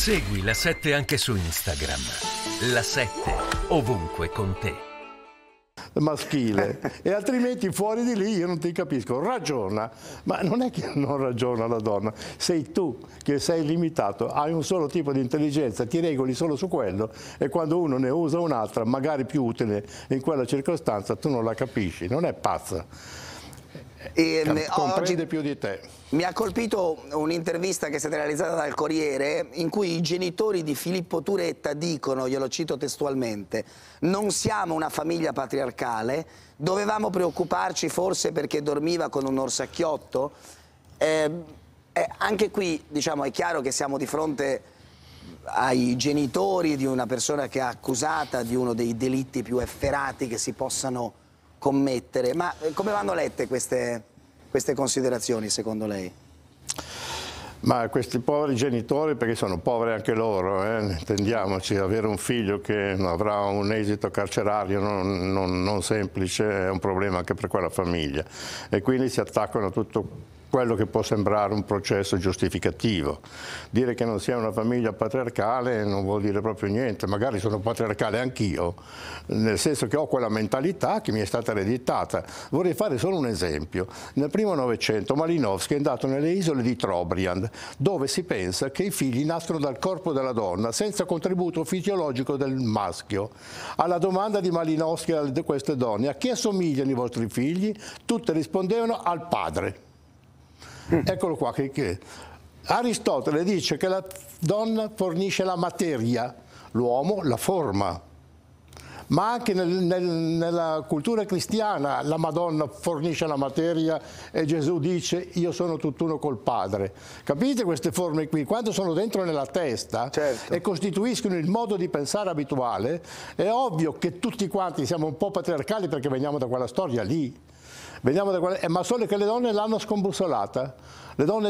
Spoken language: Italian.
Segui la 7 anche su Instagram. La 7 ovunque con te maschile e altrimenti fuori di lì io non ti capisco, ragiona, ma non è che non ragiona la donna, sei tu che sei limitato, hai un solo tipo di intelligenza, ti regoli solo su quello e quando uno ne usa un'altra, magari più utile in quella circostanza, tu non la capisci, non è pazza. E, cioè, Comprende oggi più di te. Mi ha colpito un'intervista che è stata realizzata dal Corriere in cui i genitori di Filippo Turetta dicono, glielo cito testualmente, non siamo una famiglia patriarcale, dovevamo preoccuparci forse perché dormiva con un orsacchiotto. Eh, eh, anche qui diciamo, è chiaro che siamo di fronte ai genitori di una persona che è accusata di uno dei delitti più efferati che si possano commettere. Ma eh, come vanno lette queste, queste considerazioni secondo lei? Ma questi poveri genitori, perché sono poveri anche loro, eh, intendiamoci, avere un figlio che avrà un esito carcerario non, non, non semplice è un problema anche per quella famiglia e quindi si attaccano a tutto quello che può sembrare un processo giustificativo. Dire che non sia una famiglia patriarcale non vuol dire proprio niente, magari sono patriarcale anch'io, nel senso che ho quella mentalità che mi è stata ereditata. Vorrei fare solo un esempio. Nel primo Novecento Malinowski è andato nelle isole di Trobriand, dove si pensa che i figli nascono dal corpo della donna, senza contributo fisiologico del maschio. Alla domanda di Malinowski e di queste donne, a chi assomigliano i vostri figli? Tutte rispondevano al padre. Eccolo qua. Che, che. Aristotele dice che la donna fornisce la materia, l'uomo la forma. Ma anche nel, nel, nella cultura cristiana la Madonna fornisce la materia e Gesù dice io sono tutt'uno col Padre. Capite queste forme qui? Quando sono dentro nella testa certo. e costituiscono il modo di pensare abituale, è ovvio che tutti quanti siamo un po' patriarcali perché veniamo da quella storia lì Veniamo da, eh, ma solo che le donne l'hanno scombussolata. Le donne